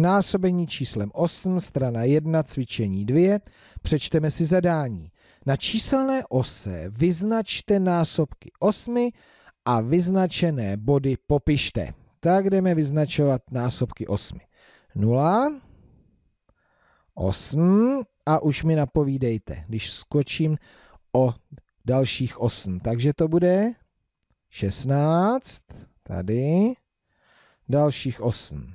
násobení číslem 8, strana 1, cvičení 2, přečteme si zadání. Na číselné ose vyznačte násobky 8 a vyznačené body popište. Tak jdeme vyznačovat násobky 8. 0, 8 a už mi napovídejte, když skočím o dalších 8. Takže to bude 16, tady, dalších 8.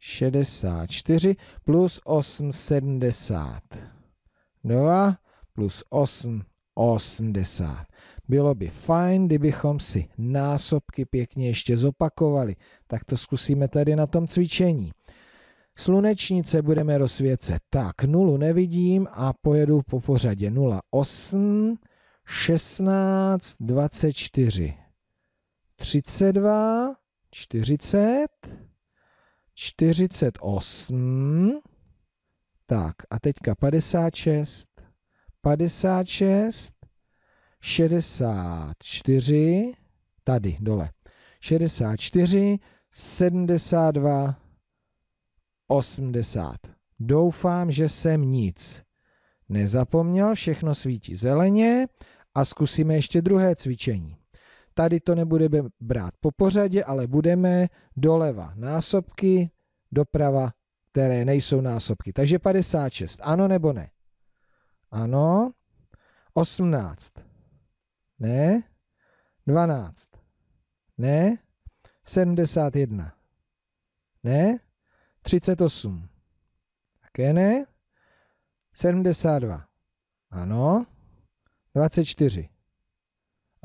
64 plus 8 72 plus 8 80. Bylo by fajn, kdybychom si násobky pěkně ještě zopakovali. Tak to zkusíme tady na tom cvičení. Slunečnice budeme rozsvěcet. Tak, nulu nevidím a pojedu po pořadě 0, 8, 16, 24, 32, 40, 48, tak a teďka 56, 56, 64, tady dole, 64, 72, 80. Doufám, že jsem nic nezapomněl, všechno svítí zeleně a zkusíme ještě druhé cvičení. Tady to nebudeme brát po pořadě, ale budeme doleva násobky, doprava, které nejsou násobky. Takže 56, ano nebo ne? Ano. 18, ne. 12, ne. 71, ne. 38, také ne. 72, ano. 24,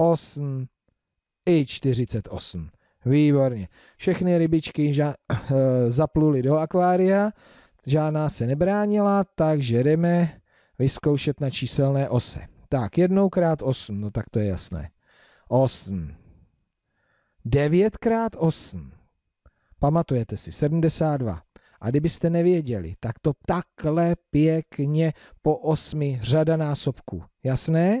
8 i 48. Výborně. Všechny rybičky ža- eh, zapluly do akvária, žádná se nebránila, takže jdeme vyzkoušet na číselné ose. Tak, jednou krát 8, no tak to je jasné. 8. 9 krát 8. Pamatujete si, 72. A kdybyste nevěděli, tak to takhle pěkně po osmi řada násobků. Jasné?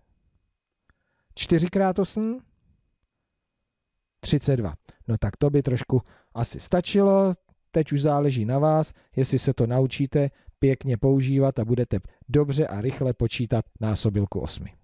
čtyřikrát 8, 32. No tak to by trošku asi stačilo, teď už záleží na vás, jestli se to naučíte pěkně používat a budete dobře a rychle počítat násobilku 8.